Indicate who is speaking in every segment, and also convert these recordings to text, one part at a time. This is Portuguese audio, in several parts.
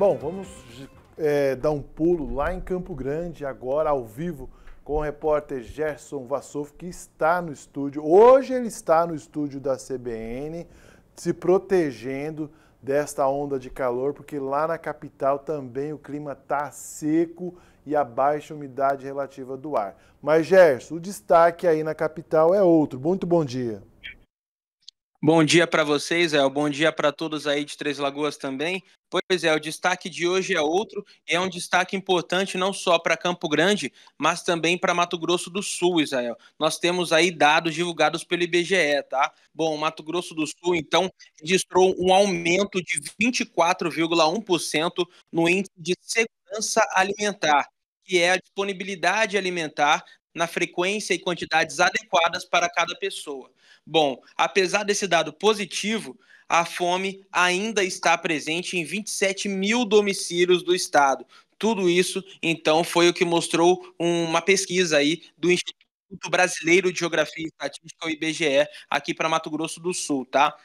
Speaker 1: Bom, vamos é, dar um pulo lá em Campo Grande, agora ao vivo, com o repórter Gerson Vassouf, que está no estúdio. Hoje ele está no estúdio da CBN, se protegendo desta onda de calor, porque lá na capital também o clima está seco e a baixa umidade relativa do ar. Mas, Gerson, o destaque aí na capital é outro. Muito bom dia. Bom dia para vocês, o Bom dia para todos aí de Três Lagoas também. Pois é, o destaque de hoje é outro e é um destaque importante não só para Campo Grande, mas também para Mato Grosso do Sul, Israel. Nós temos aí dados divulgados pelo IBGE, tá? Bom, Mato Grosso do Sul, então, registrou um aumento de 24,1% no índice de segurança alimentar, que é a disponibilidade alimentar na frequência e quantidades adequadas para cada pessoa. Bom, apesar desse dado positivo, a fome ainda está presente em 27 mil domicílios do estado. Tudo isso, então, foi o que mostrou uma pesquisa aí do Instituto Brasileiro de Geografia e Estatística, o IBGE, aqui para Mato Grosso do Sul, tá?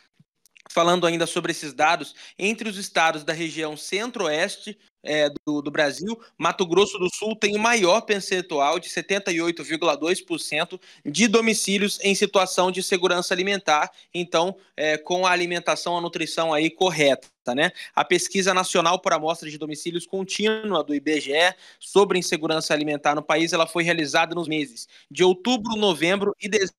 Speaker 1: Falando ainda sobre esses dados, entre os estados da região centro-oeste é, do, do, Brasil, Mato Grosso do Sul tem o maior percentual de 78,2% de domicílios em situação de segurança alimentar, então é, com a alimentação, a nutrição aí correta. Né? A pesquisa nacional por amostra de domicílios contínua do IBGE sobre insegurança alimentar no país, ela foi realizada nos meses de outubro, novembro e dezembro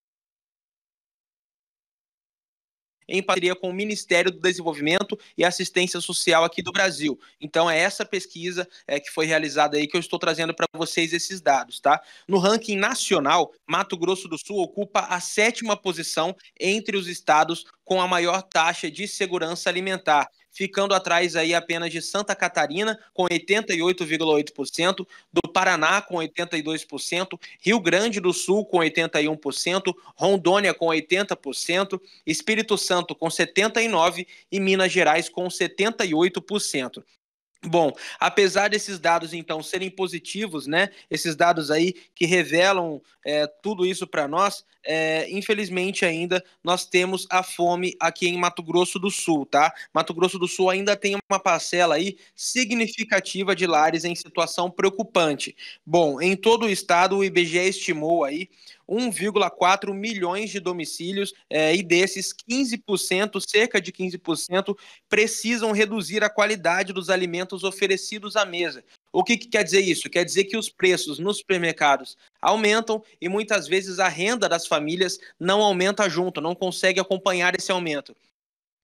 Speaker 1: em parceria com o Ministério do Desenvolvimento e Assistência Social aqui do Brasil. Então é essa pesquisa é, que foi realizada aí que eu estou trazendo para vocês esses dados, tá? No ranking nacional, Mato Grosso do Sul ocupa a sétima posição entre os estados com a maior taxa de segurança alimentar ficando atrás aí apenas de Santa Catarina, com 88,8%, do Paraná com 82%, Rio Grande do Sul com 81%, Rondônia com 80%, Espírito Santo com 79% e Minas Gerais com 78%. Bom, apesar desses dados então serem positivos, né? Esses dados aí que revelam é, tudo isso para nós, é, infelizmente ainda nós temos a fome aqui em Mato Grosso do Sul, tá? Mato Grosso do Sul ainda tem uma parcela aí significativa de lares em situação preocupante. Bom, em todo o estado o IBGE estimou aí 1,4 milhões de domicílios é, e desses 15%, cerca de 15%, precisam reduzir a qualidade dos alimentos oferecidos à mesa. O que, que, quer dizer isso? Quer dizer que os preços nos supermercados aumentam e muitas vezes a renda das famílias não aumenta junto, não consegue acompanhar esse aumento.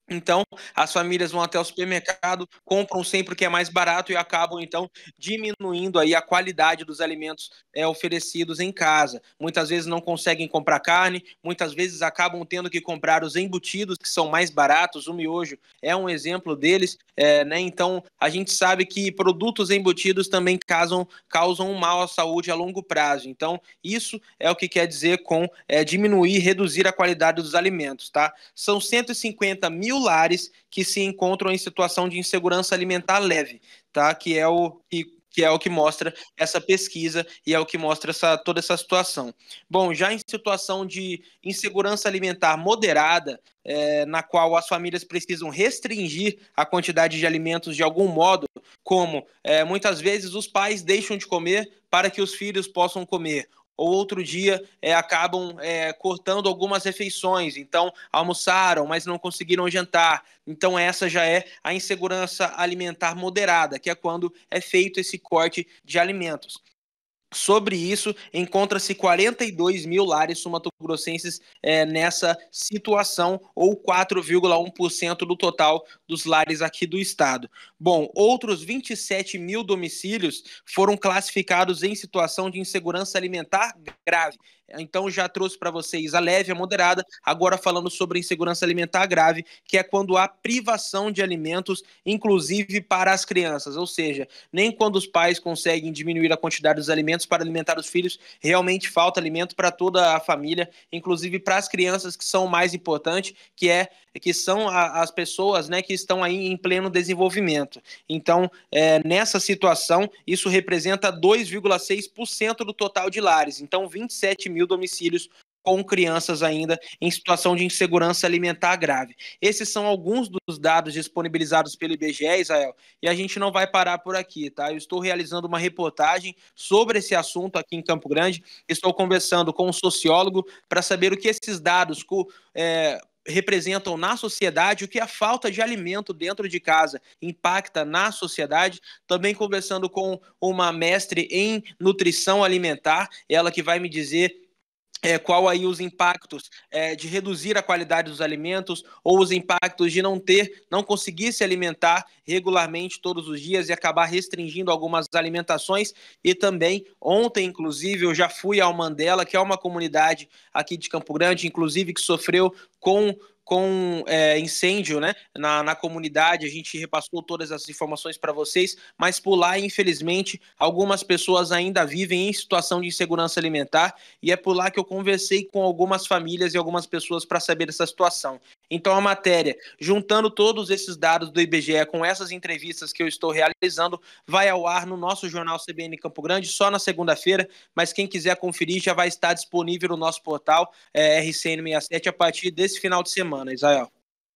Speaker 1: Então, as famílias vão até o supermercado, compram sempre o que é mais barato e acabam, então, diminuindo aí a qualidade dos alimentos é, oferecidos em casa. Muitas vezes não conseguem comprar carne, muitas vezes acabam tendo que comprar os embutidos, que são mais baratos, o miojo é um exemplo deles, é, né? Então, a gente sabe que produtos embutidos também causam, causam um mal à saúde a longo prazo. Então, isso é o que quer dizer com é, diminuir, reduzir a qualidade dos alimentos, tá? São 150 mil populares que se encontram em situação de insegurança alimentar leve, tá? Que é o que, que é o que mostra essa pesquisa e é o que mostra essa, toda essa situação. Bom, já em situação de insegurança alimentar moderada, é, na qual as famílias precisam restringir a quantidade de alimentos de algum modo, como é, muitas vezes os pais deixam de comer para que os filhos possam comer, ou outro dia é, acabam é, cortando algumas refeições, então almoçaram, mas não conseguiram jantar. Então, essa já é a insegurança alimentar moderada, que é quando é feito esse corte de alimentos. Sobre isso, encontra-se 42 mil lares sumatogrossenses é, nessa situação, ou 4,1% do total dos lares aqui do estado. Bom, outros 27 mil domicílios foram classificados em situação de insegurança alimentar grave. Então já trouxe para vocês a leve, a moderada, agora falando sobre insegurança alimentar grave, que é quando há privação de alimentos, inclusive para as crianças, ou seja, nem quando os pais conseguem diminuir a quantidade dos alimentos para alimentar os filhos, realmente falta alimento para toda a família, inclusive para as crianças que são o mais importante, que é que são a, as pessoas, né, que estão aí em pleno desenvolvimento. Então, é, nessa situação, isso representa 2,6% do total de lares. Então, 27 mil mil domicílios com crianças ainda em situação de insegurança alimentar grave. Esses são alguns dos dados disponibilizados pelo IBGE, Israel, e a gente não vai parar por aqui, tá? Eu estou realizando uma reportagem sobre esse assunto aqui em Campo Grande, estou conversando com um sociólogo para saber o que esses dados é, representam na sociedade, o que a falta de alimento dentro de casa impacta na sociedade. Também conversando com uma mestre em nutrição alimentar, ela que vai me dizer é, qual aí os impactos é, de reduzir a qualidade dos alimentos ou os impactos de não ter, não conseguir se alimentar regularmente todos os dias e acabar restringindo algumas alimentações. E também, ontem, inclusive, eu já fui ao Mandela, que é uma comunidade aqui de Campo Grande, inclusive, que sofreu com com é, incêndio né, na, na comunidade. A gente repassou todas as informações para vocês, mas por lá, infelizmente, algumas pessoas ainda vivem em situação de insegurança alimentar e é por lá que eu conversei com algumas famílias e algumas pessoas para saber essa situação. Então, a matéria, juntando todos esses dados do IBGE com essas entrevistas que eu estou realizando, vai ao ar no nosso jornal CBN Campo Grande só na segunda-feira, mas quem quiser conferir já vai estar disponível no nosso portal é, RCN67 a partir desse final de semana, Israel.